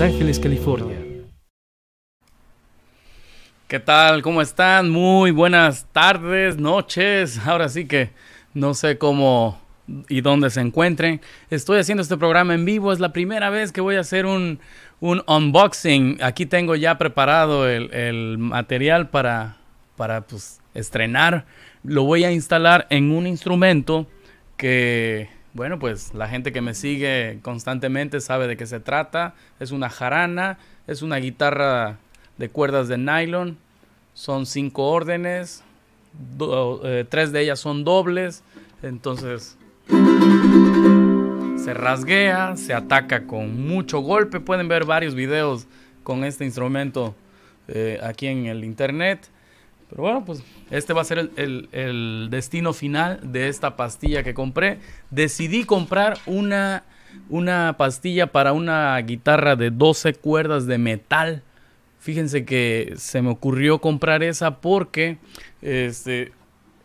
Ángeles, California. ¿Qué tal? ¿Cómo están? Muy buenas tardes, noches. Ahora sí que no sé cómo y dónde se encuentren. Estoy haciendo este programa en vivo. Es la primera vez que voy a hacer un, unboxing. Aquí tengo ya preparado el, el material para, para pues, estrenar. Lo voy a instalar en un instrumento que bueno, pues la gente que me sigue constantemente sabe de qué se trata. Es una jarana, es una guitarra de cuerdas de nylon. Son cinco órdenes, eh, tres de ellas son dobles. Entonces se rasguea, se ataca con mucho golpe. Pueden ver varios videos con este instrumento eh, aquí en el internet. Pero bueno, pues este va a ser el, destino final de esta pastilla que compré. Decidí comprar una, una pastilla para una guitarra de 12 cuerdas de metal. Fíjense que se me ocurrió comprar esa porque este,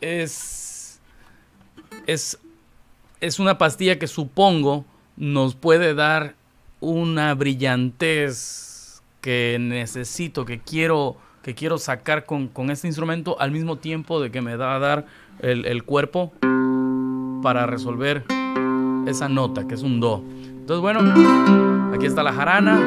es, es, es una pastilla que supongo nos puede dar una brillantez que necesito, que quiero que quiero sacar con, con este instrumento al mismo tiempo de que me da a dar el, el cuerpo para resolver esa nota, que es un do. Entonces, bueno, aquí está la jarana.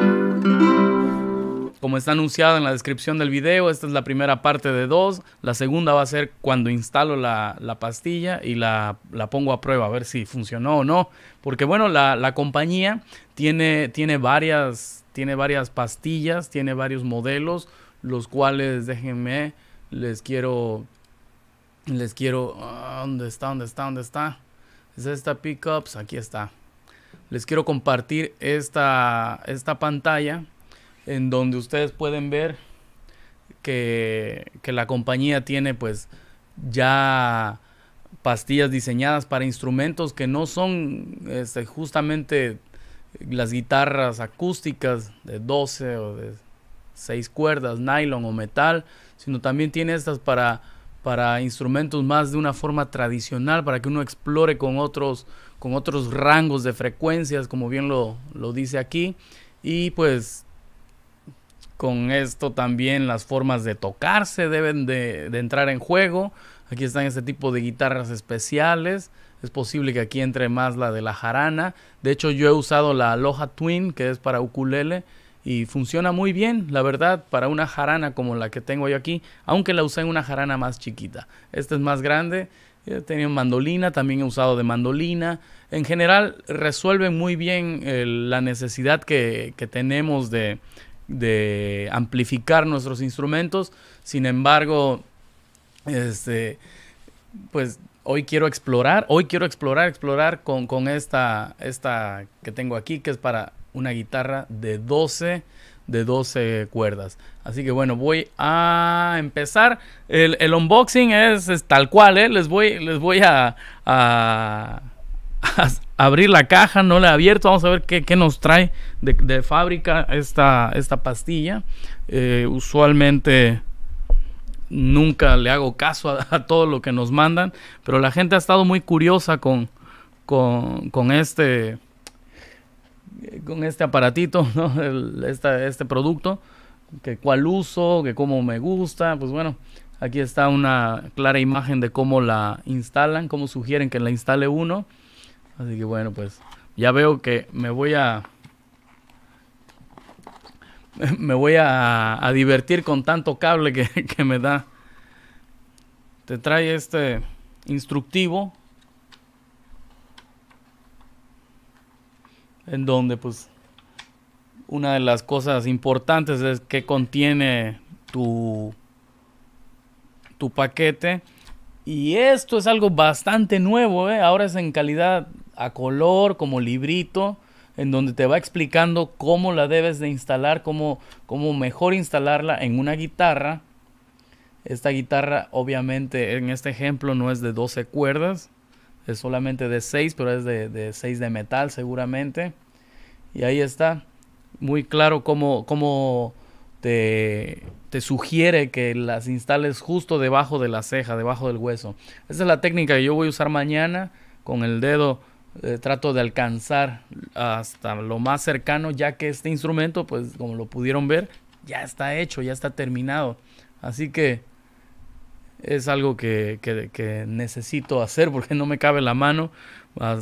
Como está anunciado en la descripción del video, esta es la primera parte de dos. La segunda va a ser cuando instalo la, la pastilla y la, la, pongo a prueba, a ver si funcionó o no. Porque bueno, la, la compañía tiene, tiene, varias, tiene varias pastillas, tiene varios modelos los cuales déjenme, les quiero, les quiero, ah, ¿dónde está? ¿Dónde está? ¿Dónde está? Es esta pickups, aquí está. Les quiero compartir esta, esta pantalla en donde ustedes pueden ver que, que la compañía tiene pues ya pastillas diseñadas para instrumentos que no son este, justamente las guitarras acústicas de 12 o de seis cuerdas, nylon o metal, sino también tiene estas para, para instrumentos más de una forma tradicional, para que uno explore con otros, con otros rangos de frecuencias, como bien lo, lo dice aquí. Y pues con esto también las formas de tocarse deben de, entrar en juego. Aquí están este tipo de guitarras especiales. Es posible que aquí entre más la de la jarana. De hecho yo he usado la Aloha Twin, que es para ukulele y funciona muy bien, la verdad, para una jarana como la que tengo yo aquí, aunque la usé en una jarana más chiquita. Esta es más grande, he tenido mandolina, también he usado de mandolina. En general, resuelve muy bien eh, la necesidad que, tenemos de, amplificar nuestros instrumentos. Sin embargo, este, pues hoy quiero explorar, hoy quiero explorar, explorar con, con esta, esta que tengo aquí, que es para una guitarra de 12 de 12 cuerdas. Así que bueno, voy a empezar. El, unboxing es, tal cual, ¿eh? Les voy, les voy a, abrir la caja, no la he abierto. Vamos a ver qué, nos trae de, fábrica esta, esta pastilla. Eh, usualmente nunca le hago caso a, todo lo que nos mandan, pero la gente ha estado muy curiosa con, con, con este con este aparatito, este producto, que cuál uso, que cómo me gusta, pues bueno, aquí está una clara imagen de cómo la instalan, cómo sugieren que la instale uno. Así que bueno, pues ya veo que me voy a me voy a, divertir con tanto cable que me da. Te trae este instructivo en donde pues una de las cosas importantes es que contiene tu, tu paquete. Y esto es algo bastante nuevo, ¿eh? ahora es en calidad a color, como librito, en donde te va explicando cómo la debes de instalar, cómo, cómo mejor instalarla en una guitarra. Esta guitarra obviamente en este ejemplo no es de 12 cuerdas, es solamente de 6, pero es de, 6 de metal seguramente. Y ahí está. Muy claro cómo, cómo te, te, sugiere que las instales justo debajo de la ceja, debajo del hueso. Esa es la técnica que yo voy a usar mañana. Con el dedo eh, trato de alcanzar hasta lo más cercano, ya que este instrumento, pues como lo pudieron ver, ya está hecho, ya está terminado. Así que es algo que, necesito hacer porque no me cabe la mano ah,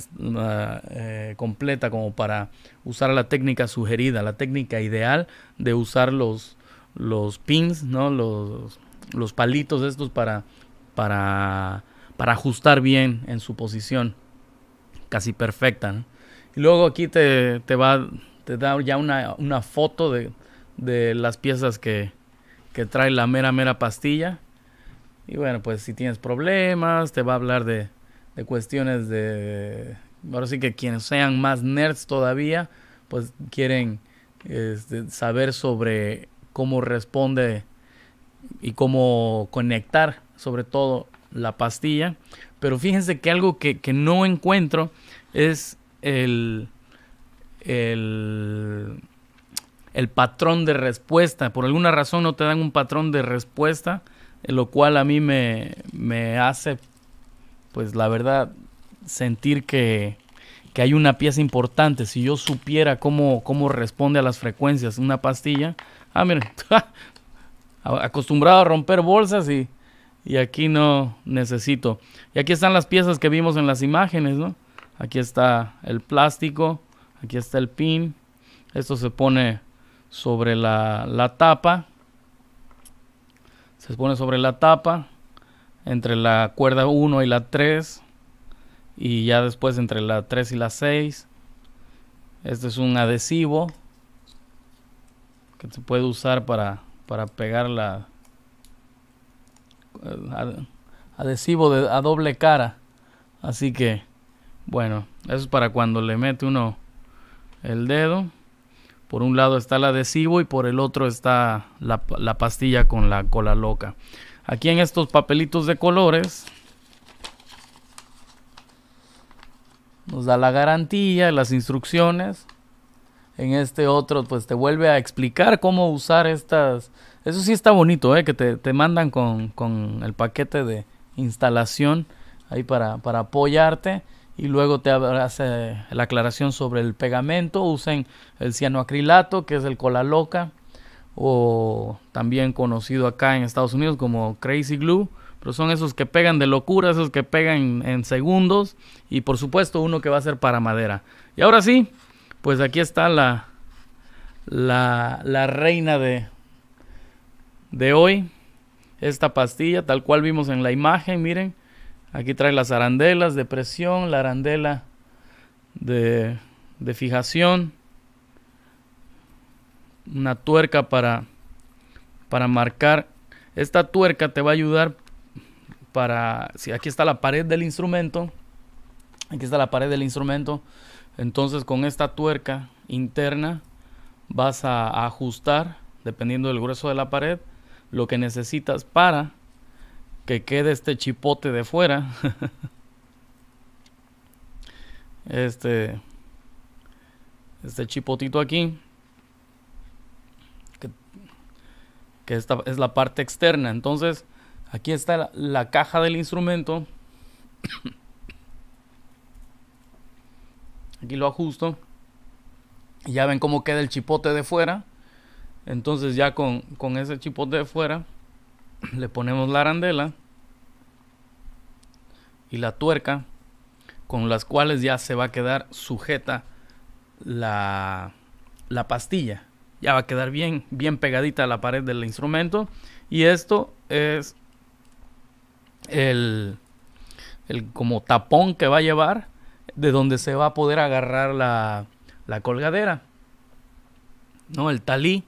eh, completa como para usar la técnica sugerida, la técnica ideal de usar los, los pins, ¿no? los, los palitos estos para, para, para ajustar bien en su posición casi perfecta. Y luego aquí te, va, te da ya una, foto de, las piezas que, que trae la mera, mera pastilla y bueno, pues si tienes problemas, te va a hablar de, de cuestiones de... Ahora sí que quienes sean más nerds todavía, pues quieren este, saber sobre cómo responde y cómo conectar sobre todo la pastilla. Pero fíjense que algo que, no encuentro es el patrón de respuesta. Por alguna razón no te dan un patrón de respuesta lo cual a mí me, hace, pues la verdad, sentir que, que, hay una pieza importante. Si yo supiera cómo, cómo responde a las frecuencias una pastilla, ah, miren, acostumbrado a romper bolsas y, y aquí no necesito. Y aquí están las piezas que vimos en las imágenes, ¿no? Aquí está el plástico, aquí está el pin. Esto se pone sobre la, la tapa se pone sobre la tapa, entre la cuerda 1 y la 3, y ya después entre la 3 y la 6. Este es un adhesivo que se puede usar para, para pegar la eh, adhesivo de, a doble cara. Así que, bueno, eso es para cuando le mete uno el dedo. Por un lado está el adhesivo y por el otro está la, pastilla con la cola loca. Aquí en estos papelitos de colores nos da la garantía, las instrucciones. En este otro, pues te vuelve a explicar cómo usar estas. Eso sí está bonito, ¿eh? que te, mandan con, el paquete de instalación ahí para, para apoyarte y luego te hace la aclaración sobre el pegamento. Usen el cianoacrilato, que es el cola loca, o también conocido acá en Estados Unidos como Crazy Glue. Pero son esos que pegan de locura, esos que pegan en segundos. Y por supuesto uno que va a ser para madera. Y ahora sí, pues aquí está la, la, la reina de, de hoy. Esta pastilla, tal cual vimos en la imagen, miren. Aquí trae las arandelas de presión, la arandela de, de fijación, una tuerca para, para marcar. Esta tuerca te va a ayudar para, si aquí está la pared del instrumento, aquí está la pared del instrumento, entonces con esta tuerca interna vas a ajustar, dependiendo del grueso de la pared, lo que necesitas para que quede este chipote de fuera. este este chipotito aquí que, esta es la parte externa entonces aquí está la, caja del instrumento aquí lo ajusto y ya ven cómo queda el chipote de fuera entonces ya con ese chipote de fuera le ponemos la arandela y la tuerca con las cuales ya se va a quedar sujeta la, la pastilla. Ya va a quedar bien, bien pegadita a la pared del instrumento. Y esto es el, el como tapón que va a llevar de donde se va a poder agarrar la, la colgadera. ¿no? El talí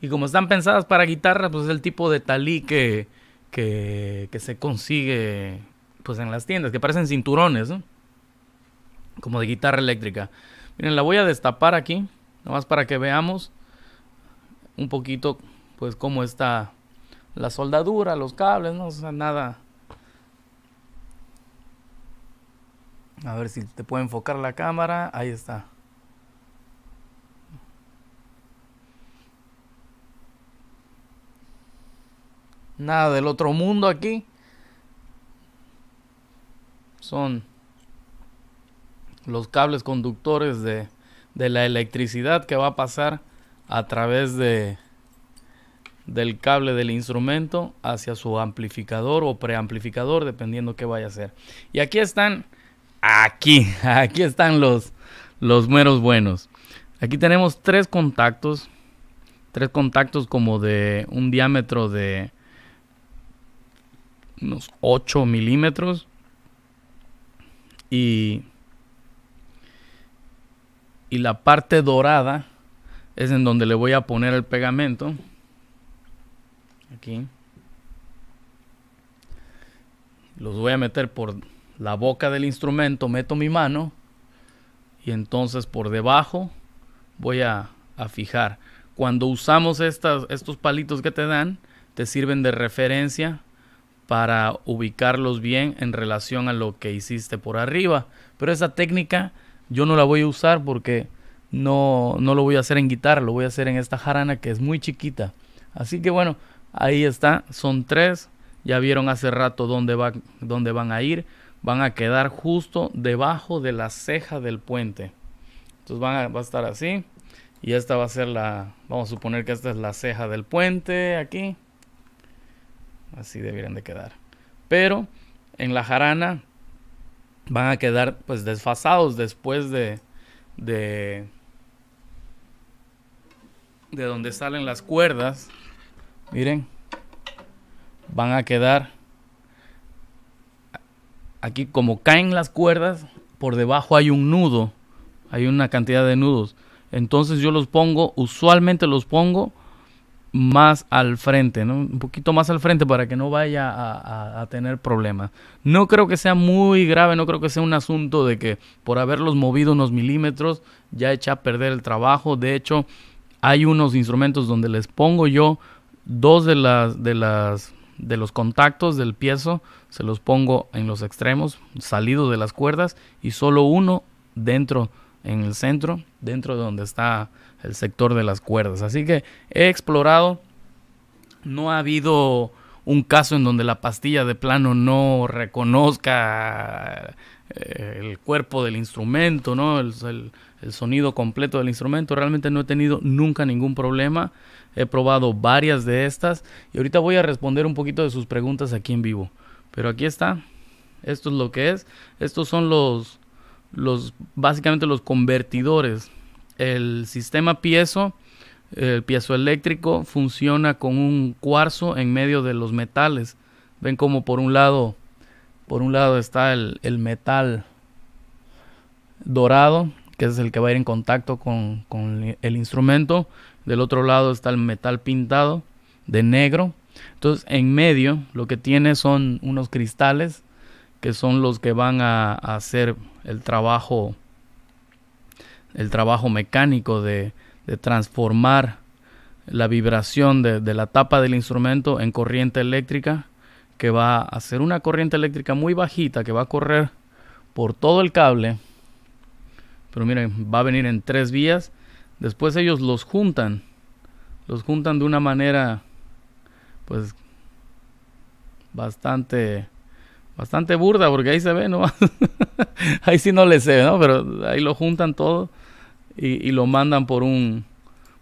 y como están pensadas para guitarra, pues es el tipo de talí que, se consigue pues en las tiendas, que parecen cinturones, ¿no? Como de guitarra eléctrica. Miren, la voy a destapar aquí, nomás para que veamos un poquito, pues, cómo está la soldadura, los cables, no sé nada. A ver si te puedo enfocar la cámara. Ahí está. Nada del otro mundo aquí. Son los cables conductores de, de la electricidad que va a pasar a través de, del cable del instrumento hacia su amplificador o preamplificador, dependiendo qué vaya a ser. Y aquí están, aquí, aquí están los, los meros buenos. Aquí tenemos tres contactos, tres contactos como de un diámetro de unos 8 milímetros. Y, y la parte dorada es en donde le voy a poner el pegamento. Aquí. Los voy a meter por la boca del instrumento, meto mi mano y entonces por debajo voy a, a fijar. Cuando usamos estas, estos palitos que te dan, te sirven de referencia para ubicarlos bien en relación a lo que hiciste por arriba. Pero esa técnica yo no la voy a usar porque no, no lo voy a hacer en guitarra, lo voy a hacer en esta jarana que es muy chiquita. Así que bueno, ahí está, son tres. Ya vieron hace rato dónde, van a ir. Van a quedar justo debajo de la ceja del puente. Entonces va a estar así. Y esta va a ser la, vamos a suponer que esta es la ceja del puente aquí. Así debieran de quedar. Pero en la jarana van a quedar pues desfasados después de, de, de donde salen las cuerdas. Miren, van a quedar aquí como caen las cuerdas, por debajo hay un nudo, hay una cantidad de nudos. Entonces yo los pongo, usualmente los pongo más al frente, un poquito más al frente para que no vaya a, tener problemas. No creo que sea muy grave, no creo que sea un asunto de que por haberlos movido unos milímetros ya echa a perder el trabajo. De hecho, hay unos instrumentos donde les pongo yo dos de las de las de los contactos del piezo, se los pongo en los extremos, salido de las cuerdas y solo uno dentro en el centro, dentro de donde está el sector de las cuerdas. Así que he explorado, no ha habido un caso en donde la pastilla de plano no reconozca eh, el cuerpo del instrumento, ¿no? El, sonido completo del instrumento. Realmente no he tenido nunca ningún problema. He probado varias de estas y ahorita voy a responder un poquito de sus preguntas aquí en vivo. Pero aquí está. Esto es lo que es. Estos son los, los básicamente los convertidores el sistema piezo, el piezo eléctrico, funciona con un cuarzo en medio de los metales. Ven como por un lado, por un lado está el, metal dorado, que es el que va a ir en contacto con, el instrumento. Del otro lado está el metal pintado de negro. Entonces, en medio lo que tiene son unos cristales que son los que van a, a hacer el trabajo el trabajo mecánico de, transformar la vibración de, la tapa del instrumento en corriente eléctrica que va a ser una corriente eléctrica muy bajita que va a correr por todo el cable pero miren va a venir en tres vías después ellos los juntan los juntan de una manera pues bastante bastante burda porque ahí se ve no ahí sí no le sé no pero ahí lo juntan todo y, lo mandan por un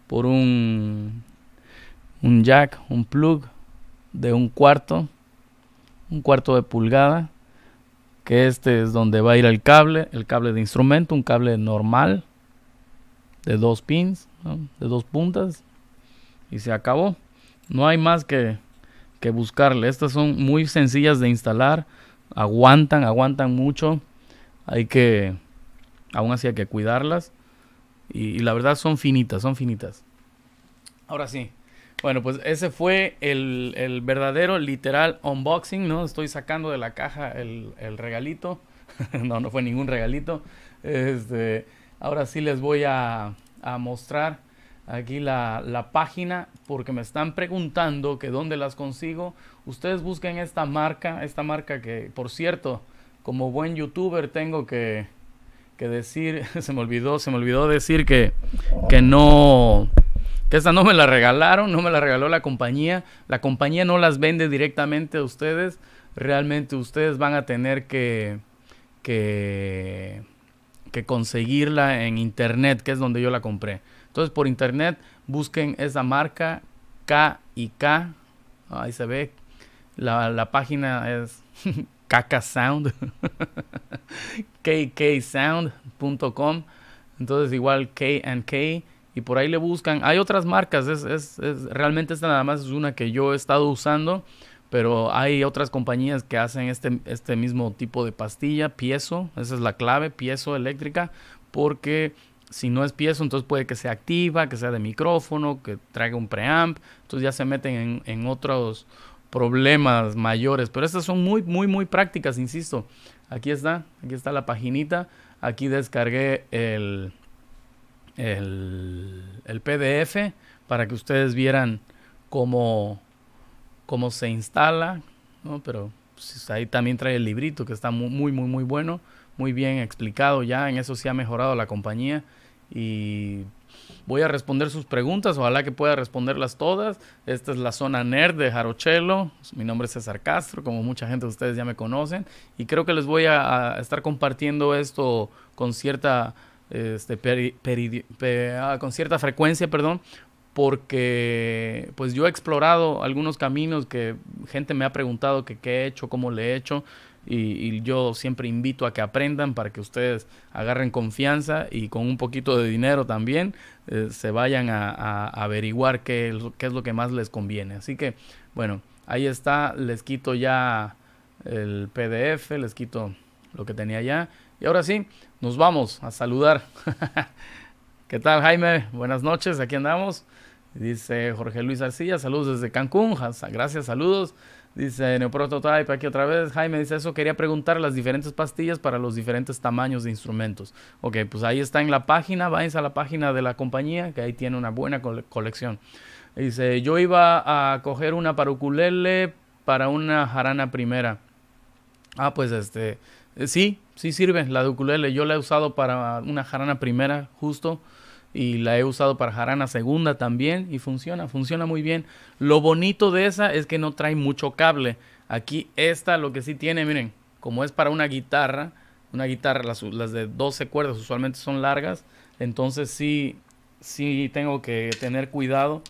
por un un jack, un plug de un cuarto, un cuarto de pulgada, que este es donde va a ir el cable, el cable de instrumento, un cable normal de dos pins, de dos puntas y se acabó. No hay más que, que buscarle. Estas son muy sencillas de instalar, aguantan, aguantan mucho. Hay que, aún así hay que cuidarlas. Y, la verdad son finitas, son finitas. Ahora sí. Bueno, pues ese fue el, verdadero, literal unboxing, ¿no? Estoy sacando de la caja el, regalito. no, no fue ningún regalito. Este, ahora sí les voy a, mostrar aquí la, la, página porque me están preguntando que dónde las consigo. Ustedes busquen esta marca, esta marca que, por cierto, como buen youtuber tengo que, que decir, se me olvidó, se me olvidó decir que, que no, que esta no me la regalaron, no me la regaló la compañía, la compañía no las vende directamente a ustedes, realmente ustedes van a tener que, que, que conseguirla en internet, que es donde yo la compré. Entonces por internet busquen esa marca K y K, ahí se ve, la página es Caca Sound, kksound.com. Entonces igual K&K y por ahí le buscan. Hay otras marcas, es, realmente esta nada más es una que yo he estado usando, pero hay otras compañías que hacen este, este mismo tipo de pastilla, piezo, esa es la clave, piezo eléctrica, porque si no es piezo, entonces puede que sea activa, que sea de micrófono, que traiga un preamp, entonces ya se meten en, en otros problemas mayores. Pero estas son muy, muy, muy prácticas, insisto. Aquí está, aquí está la paginita. Aquí descargué el, el, PDF para que ustedes vieran cómo, cómo se instala. Pero pues, ahí también trae el librito que está muy, muy, muy, muy bueno. Muy bien explicado ya. En eso sí ha mejorado la compañía. Y Voy a responder sus preguntas, ojalá que pueda responderlas todas. Esta es la zona nerd de Jarochelo. Mi nombre es César Castro, como mucha gente de ustedes ya me conocen. Y creo que les voy a, estar compartiendo esto con cierta, este, ah, con cierta frecuencia, perdón, porque pues yo he explorado algunos caminos que gente me ha preguntado que qué he hecho, cómo le he hecho. Y, yo siempre invito a que aprendan para que ustedes agarren confianza y con un poquito de dinero también eh, se vayan a, averiguar qué, qué, es lo que más les conviene. Así que, bueno, ahí está. Les quito ya el PDF, les quito lo que tenía ya. Y ahora sí, nos vamos a saludar. ¿Qué tal, Jaime? Buenas noches, aquí andamos. Dice Jorge Luis Arcilla, saludos desde Cancún. Gracias, saludos. Dice Neoprototype aquí otra vez. Jaime dice eso. Quería preguntar las diferentes pastillas para los diferentes tamaños de instrumentos. Ok, pues ahí está en la página. vais a la página de la compañía, que ahí tiene una buena colección. Dice, yo iba a coger una para ukulele, para una jarana primera. Ah, pues este, sí, sí sirve la de ukulele. Yo la he usado para una jarana primera, justo y la he usado para jarana segunda también y funciona, funciona muy bien. Lo bonito de esa es que no trae mucho cable. Aquí esta lo que sí tiene, miren, como es para una guitarra, una guitarra, las, las de 12 cuerdas usualmente son largas, entonces sí, sí tengo que tener cuidado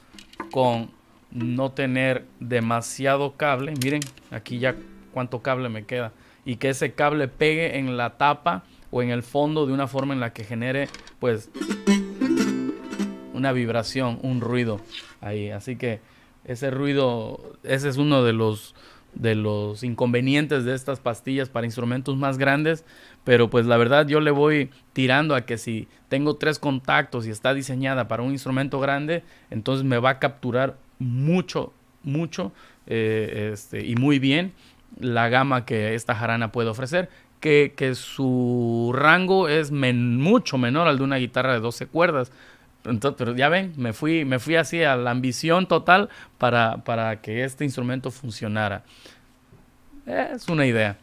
con no tener demasiado cable. Miren, aquí ya cuánto cable me queda. Y que ese cable pegue en la tapa o en el fondo de una forma en la que genere pues una vibración, un ruido ahí. Así que ese ruido, ese es uno de los de los inconvenientes de estas pastillas para instrumentos más grandes, pero pues la verdad yo le voy tirando a que si tengo tres contactos y está diseñada para un instrumento grande, entonces me va a capturar mucho, mucho eh, este, y muy bien la gama que esta jarana puede ofrecer, que, su rango es mucho menor al de una guitarra de 12 cuerdas. Entonces, pero ya ven, me fui, me fui así a la ambición total para, que este instrumento funcionara. Es una idea.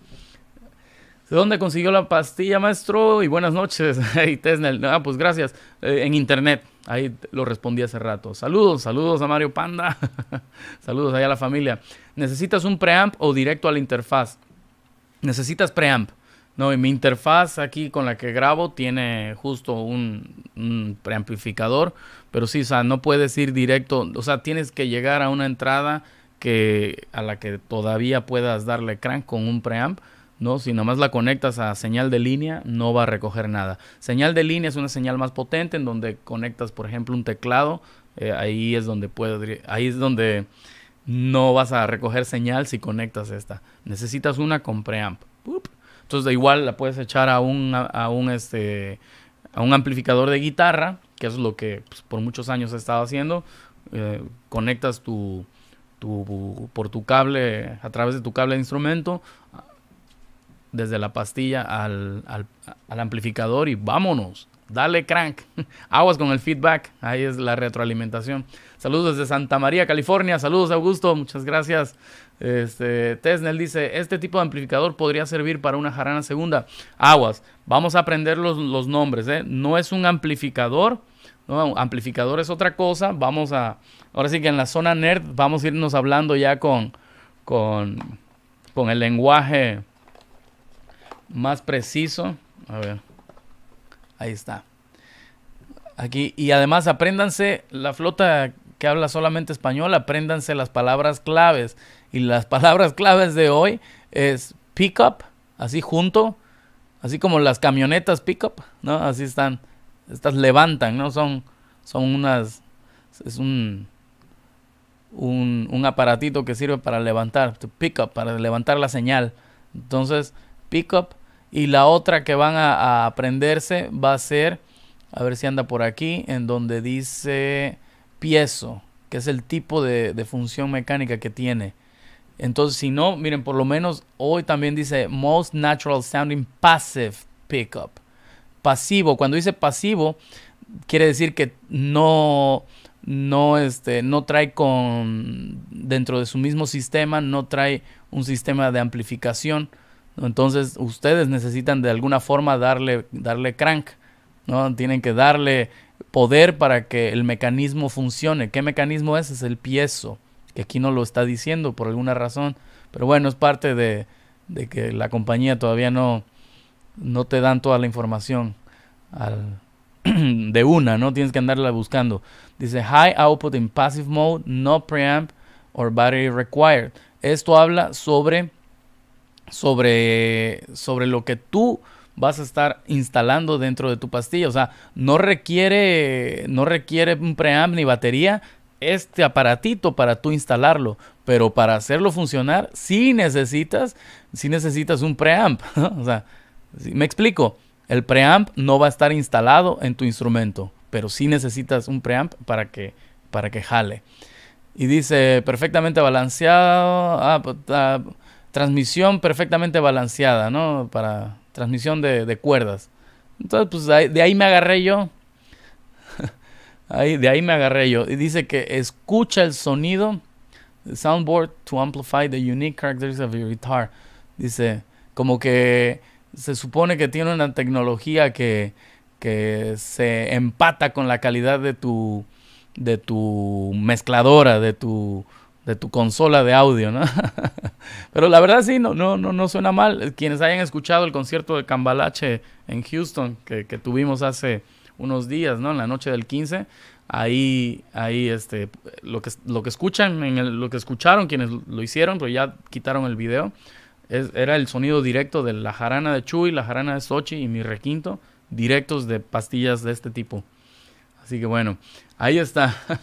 ¿De dónde consiguió la pastilla, maestro? Y buenas noches. Tesnel. Ah, pues gracias. Eh, en internet. Ahí lo respondí hace rato. Saludos, saludos a Mario Panda. saludos allá a la familia. ¿Necesitas un preamp o directo a la interfaz? Necesitas preamp. No, y mi interfaz aquí con la que grabo tiene justo un, preamplificador, pero sí, o sea, no puedes ir directo, o sea, tienes que llegar a una entrada que a la que todavía puedas darle crank con un preamp, ¿no? Si nomás la conectas a señal de línea, no va a recoger nada. Señal de línea es una señal más potente en donde conectas, por ejemplo, un teclado, eh, ahí es donde puede, ahí es donde no vas a recoger señal si conectas esta. Necesitas una con preamp. Entonces, da igual la puedes echar a un, un, este, a un amplificador de guitarra, que es lo que pues, por muchos años he estado haciendo. Eh, conectas tu, por tu cable, a través de tu cable de instrumento, desde la pastilla al, al amplificador y vámonos. Dale crank. Aguas con el feedback. Ahí es la retroalimentación. Saludos desde Santa María, California. Saludos, Augusto. Muchas gracias. Este, Tesnel dice, este tipo de amplificador podría servir para una jarana segunda. Aguas, vamos a aprender los, nombres. ¿eh? No es un amplificador, amplificador es otra cosa. Vamos a, ahora sí que en la zona nerd vamos a irnos hablando ya con, con, con el lenguaje más preciso. A ver, ahí está. Aquí, y además apréndanse la flota que habla solamente español, apréndanse las palabras claves. Y las palabras claves de hoy es pickup, así junto, así como las camionetas pickup, ¿no? Así están, estas levantan, ¿no? Son, son unas, es un, un, aparatito que sirve para levantar, to para levantar la señal. Entonces, pickup. Y la otra que van a, aprenderse va a ser, a ver si anda por aquí, en donde dice piezo, que es el tipo de función mecánica que tiene. Entonces, si no, miren, por lo menos hoy también dice most natural sounding passive pickup. Pasivo, cuando dice pasivo, quiere decir que no, no, este, no trae con, dentro de su mismo sistema, no trae un sistema de amplificación. Entonces, ustedes necesitan de alguna forma darle, darle crank, ¿no? Tienen que darle poder para que el mecanismo funcione. ¿Qué mecanismo es? Es el piezo que aquí no lo está diciendo por alguna razón. Pero bueno, es parte de, que la compañía todavía no, no te dan toda la información de una, ¿no? Tienes que andarla buscando. Dice high output in passive mode, no preamp or battery required. Esto habla sobre, sobre, sobre lo que tú vas a estar instalando dentro de tu pastilla. O sea, no requiere, no requiere un preamp ni batería, este aparatito para tú instalarlo, pero para hacerlo funcionar sí necesitas, sí necesitas un preamp. o sea, me explico, el preamp no va a estar instalado en tu instrumento, pero sí necesitas un preamp para que, para que jale. Y dice, perfectamente balanceado, ah, pues, ah, transmisión perfectamente balanceada, ¿no? Para transmisión de, de cuerdas. Entonces, pues de ahí me agarré yo de ahí me agarré yo. Y dice que escucha el sonido soundboard to amplify the unique characters of your guitar. Dice, como que se supone que tiene una tecnología que, que se empata con la calidad de tu, de tu mezcladora, de tu, de tu consola de audio, ¿no? Pero la verdad sí, no, no, no, no suena mal. Quienes hayan escuchado el concierto de Cambalache en Houston que, que tuvimos hace unos días, ¿no? En la noche del 15, ahí, ahí, este, lo que, lo que escuchan, en lo que escucharon quienes lo hicieron, pero ya quitaron el video, era el sonido directo de la jarana de Chuy, la jarana de Sochi y mi requinto, directos de pastillas de este tipo. Así que bueno, ahí está.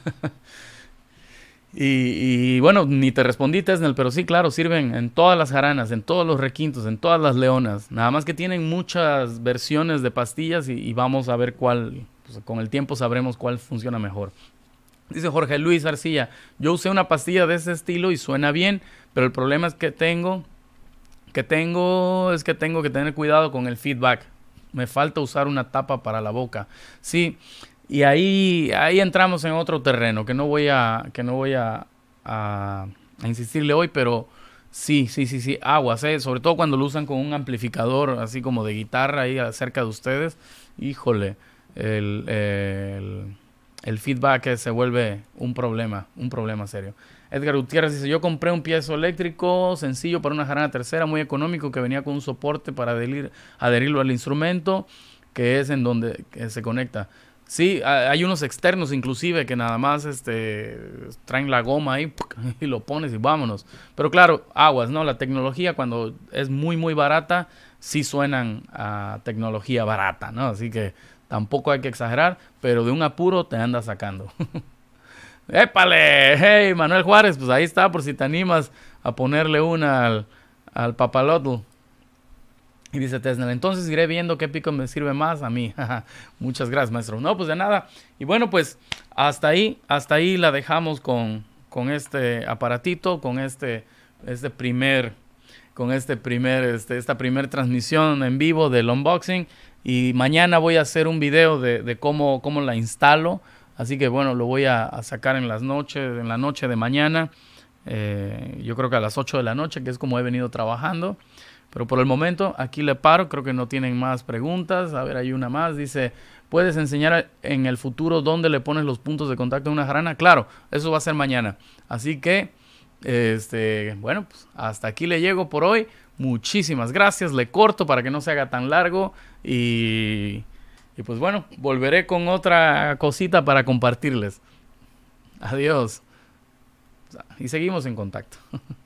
Y, bueno, ni te respondí, Tesnel, pero sí, claro, sirven en todas las jaranas, en todos los requintos, en todas las leonas. Nada más que tienen muchas versiones de pastillas y, vamos a ver cuál, pues, con el tiempo sabremos cuál funciona mejor. Dice Jorge Luis Arcilla, yo usé una pastilla de ese estilo y suena bien, pero el problema es que tengo, que tengo, es que tengo que tener cuidado con el feedback. Me falta usar una tapa para la boca. Sí, y ahí, ahí entramos en otro terreno que no voy a, que no voy a, insistirle hoy, pero sí, sí, sí, sí, aguas, ¿eh? sobre todo cuando lo usan con un amplificador así como de guitarra ahí cerca de ustedes. Híjole, el, el, el feedback se vuelve un problema, un problema serio. Edgar Gutiérrez dice, yo compré un piezo eléctrico sencillo para una jarana tercera, muy económico, que venía con un soporte para adherirlo al instrumento, que es en donde se conecta. Sí, hay unos externos inclusive que nada más este, traen la goma ahí y lo pones y vámonos. Pero claro, aguas, ¿no? La tecnología cuando es muy, muy barata, sí suenan a tecnología barata, ¿no? Así que tampoco hay que exagerar, pero de un apuro te anda sacando. ¡Épale! ¡Hey, Manuel Juárez! Pues ahí está, por si te animas a ponerle una al, al papalotl. Y dice Tesla entonces iré viendo qué pico me sirve más a mí. Muchas gracias, maestro. No, pues de nada. Y bueno, pues hasta ahí, hasta ahí la dejamos con, con este aparatito, con este, este primer, con este primer, este, esta primera transmisión en vivo del unboxing. Y mañana voy a hacer un video de, cómo, cómo la instalo. Así que bueno, lo voy a, sacar en las noches, en la noche de mañana. Eh, yo creo que a las 8 de la noche, que es como he venido trabajando. Pero por el momento aquí le paro, creo que no tienen más preguntas. A ver, hay una más. Dice, ¿puedes enseñar en el futuro dónde le pones los puntos de contacto a una jarana? Claro, eso va a ser mañana. Así que, este, bueno, pues hasta aquí le llego por hoy. Muchísimas gracias. Le corto para que no se haga tan largo. Y, y pues bueno, volveré con otra cosita para compartirles. Adiós. Y seguimos en contacto.